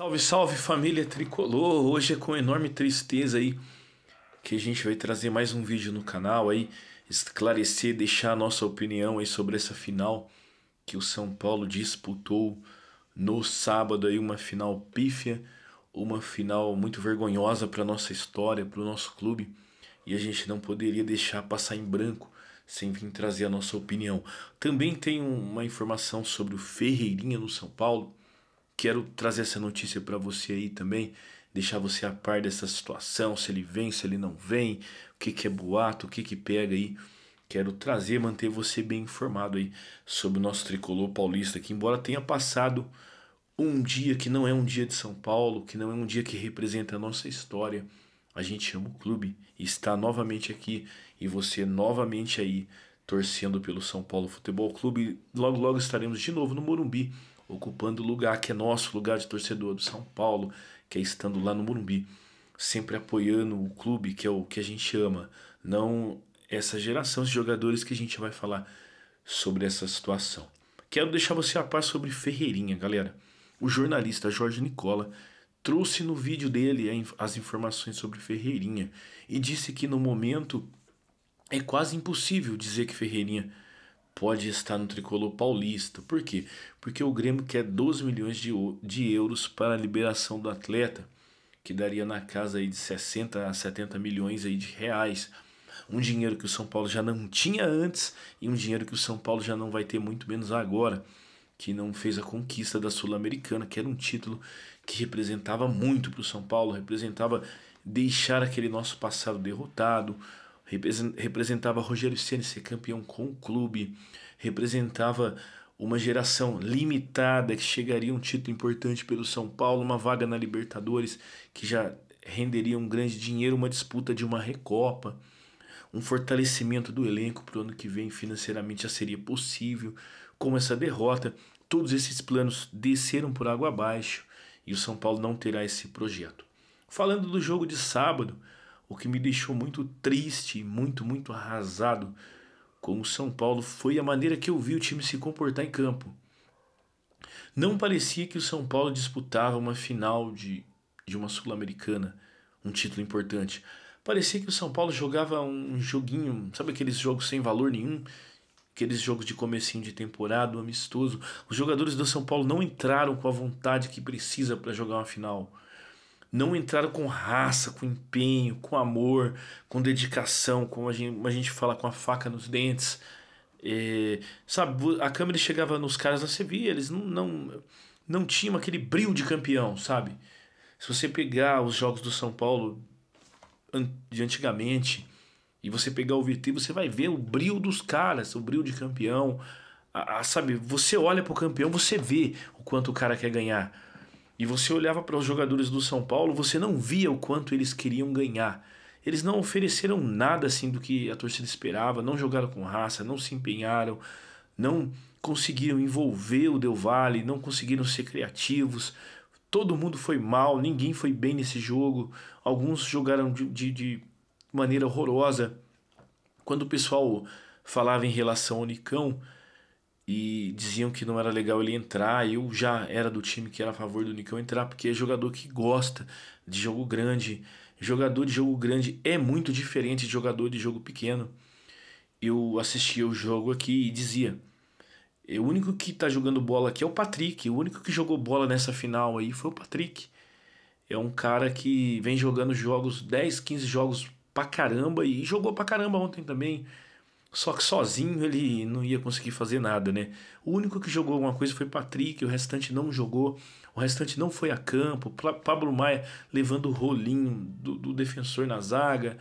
Salve, salve família tricolor! Hoje é com enorme tristeza aí que a gente vai trazer mais um vídeo no canal aí, esclarecer, deixar a nossa opinião aí sobre essa final que o São Paulo disputou no sábado aí, uma final pífia, uma final muito vergonhosa para nossa história, para o nosso clube, e a gente não poderia deixar passar em branco sem vir trazer a nossa opinião. Também tem uma informação sobre o Ferreirinha no São Paulo quero trazer essa notícia para você aí também, deixar você a par dessa situação, se ele vem, se ele não vem, o que, que é boato, o que, que pega aí. Quero trazer, manter você bem informado aí sobre o nosso tricolor paulista, que embora tenha passado um dia que não é um dia de São Paulo, que não é um dia que representa a nossa história, a gente ama o clube e está novamente aqui e você novamente aí torcendo pelo São Paulo Futebol Clube. Logo, logo estaremos de novo no Morumbi ocupando o lugar que é nosso, lugar de torcedor do São Paulo, que é estando lá no Morumbi, sempre apoiando o clube, que é o que a gente ama, não essa geração de jogadores que a gente vai falar sobre essa situação. Quero deixar você a par sobre Ferreirinha, galera. O jornalista Jorge Nicola trouxe no vídeo dele as informações sobre Ferreirinha e disse que no momento é quase impossível dizer que Ferreirinha pode estar no tricolor paulista. Por quê? Porque o Grêmio quer 12 milhões de, de euros para a liberação do atleta, que daria na casa aí de 60 a 70 milhões aí de reais. Um dinheiro que o São Paulo já não tinha antes e um dinheiro que o São Paulo já não vai ter muito menos agora, que não fez a conquista da Sul-Americana, que era um título que representava muito para o São Paulo, representava deixar aquele nosso passado derrotado, representava Rogério Ceni ser campeão com o clube, representava uma geração limitada que chegaria a um título importante pelo São Paulo, uma vaga na Libertadores que já renderia um grande dinheiro, uma disputa de uma recopa, um fortalecimento do elenco para o ano que vem financeiramente já seria possível. Com essa derrota, todos esses planos desceram por água abaixo e o São Paulo não terá esse projeto. Falando do jogo de sábado, o que me deixou muito triste, muito, muito arrasado com o São Paulo foi a maneira que eu vi o time se comportar em campo. Não parecia que o São Paulo disputava uma final de, de uma Sul-Americana, um título importante. Parecia que o São Paulo jogava um joguinho, sabe aqueles jogos sem valor nenhum, aqueles jogos de comecinho de temporada, amistoso. Os jogadores do São Paulo não entraram com a vontade que precisa para jogar uma final não entraram com raça, com empenho, com amor, com dedicação, como a gente, a gente fala, com a faca nos dentes. É, sabe, a câmera chegava nos caras, você via, eles não, não, não tinham aquele brilho de campeão, sabe? Se você pegar os jogos do São Paulo de antigamente e você pegar o VT, você vai ver o brilho dos caras, o brilho de campeão. A, a, sabe, você olha pro campeão, você vê o quanto o cara quer ganhar e você olhava para os jogadores do São Paulo, você não via o quanto eles queriam ganhar. Eles não ofereceram nada assim do que a torcida esperava, não jogaram com raça, não se empenharam, não conseguiram envolver o Del Valle, não conseguiram ser criativos. Todo mundo foi mal, ninguém foi bem nesse jogo. Alguns jogaram de, de, de maneira horrorosa. Quando o pessoal falava em relação ao Nicão, e diziam que não era legal ele entrar. Eu já era do time que era a favor do Nicão entrar, porque é jogador que gosta de jogo grande. Jogador de jogo grande é muito diferente de jogador de jogo pequeno. Eu assistia o jogo aqui e dizia: é, o único que está jogando bola aqui é o Patrick. O único que jogou bola nessa final aí foi o Patrick. É um cara que vem jogando jogos, 10, 15 jogos pra caramba e jogou pra caramba ontem também. Só que sozinho ele não ia conseguir fazer nada, né? O único que jogou alguma coisa foi Patrick, o restante não jogou, o restante não foi a campo. Pablo Maia levando o rolinho do, do defensor na zaga.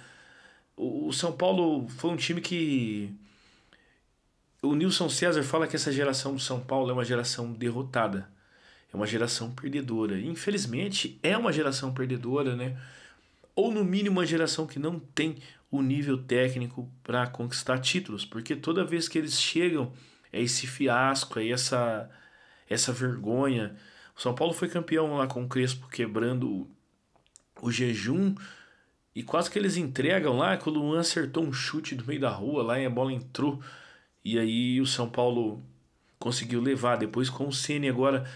O, o São Paulo foi um time que. O Nilson César fala que essa geração do São Paulo é uma geração derrotada, é uma geração perdedora. Infelizmente, é uma geração perdedora, né? Ou no mínimo, uma geração que não tem o nível técnico para conquistar títulos, porque toda vez que eles chegam é esse fiasco, é essa essa vergonha. O São Paulo foi campeão lá com o Crespo quebrando o jejum e quase que eles entregam lá, que o Luan acertou um chute do meio da rua lá e a bola entrou. E aí o São Paulo conseguiu levar depois com o Ceni agora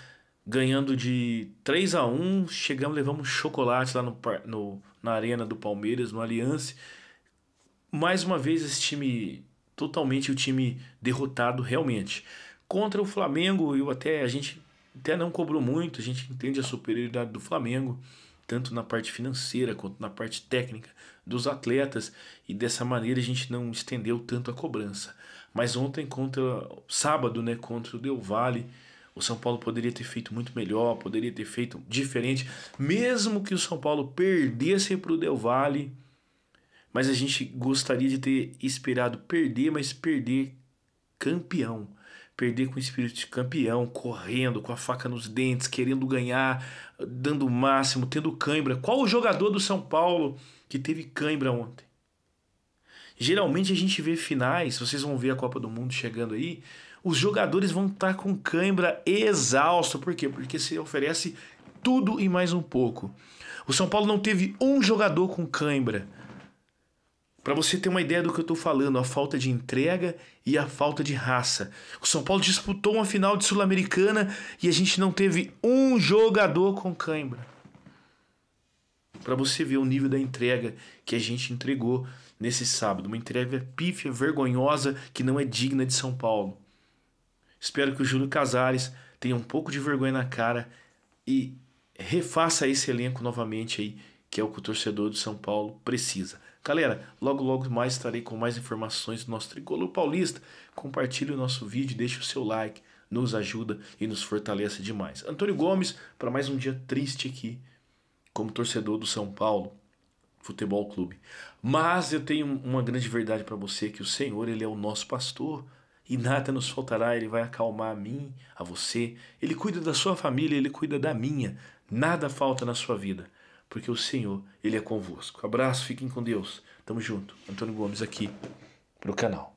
ganhando de 3 a 1 chegamos, levamos chocolate lá no, no, na arena do Palmeiras, no Aliança mais uma vez esse time totalmente o time derrotado realmente. Contra o Flamengo, eu até a gente até não cobrou muito, a gente entende a superioridade do Flamengo, tanto na parte financeira quanto na parte técnica dos atletas, e dessa maneira a gente não estendeu tanto a cobrança. Mas ontem contra sábado, né, contra o Del Valle, o São Paulo poderia ter feito muito melhor, poderia ter feito diferente, mesmo que o São Paulo perdesse para o Del Valle, mas a gente gostaria de ter esperado perder, mas perder campeão. Perder com o espírito de campeão, correndo, com a faca nos dentes, querendo ganhar, dando o máximo, tendo cãibra. Qual o jogador do São Paulo que teve cãibra ontem? Geralmente a gente vê finais, vocês vão ver a Copa do Mundo chegando aí, os jogadores vão estar tá com cãibra exausto. Por quê? Porque se oferece tudo e mais um pouco. O São Paulo não teve um jogador com cãibra. Para você ter uma ideia do que eu estou falando, a falta de entrega e a falta de raça. O São Paulo disputou uma final de Sul-Americana e a gente não teve um jogador com cãibra. Para você ver o nível da entrega que a gente entregou nesse sábado. Uma entrega pífia, vergonhosa, que não é digna de São Paulo. Espero que o Júlio Casares tenha um pouco de vergonha na cara e refaça esse elenco novamente aí, que é o que o torcedor do São Paulo precisa. Galera, logo logo mais estarei com mais informações do nosso Tricolor Paulista. Compartilhe o nosso vídeo, deixe o seu like, nos ajuda e nos fortalece demais. Antônio Gomes, para mais um dia triste aqui, como torcedor do São Paulo Futebol Clube. Mas eu tenho uma grande verdade para você, que o Senhor, Ele é o nosso pastor e nada nos faltará, Ele vai acalmar a mim, a você. Ele cuida da sua família, Ele cuida da minha. Nada falta na sua vida porque o Senhor, Ele é convosco. Abraço, fiquem com Deus. Tamo junto. Antônio Gomes aqui pro canal.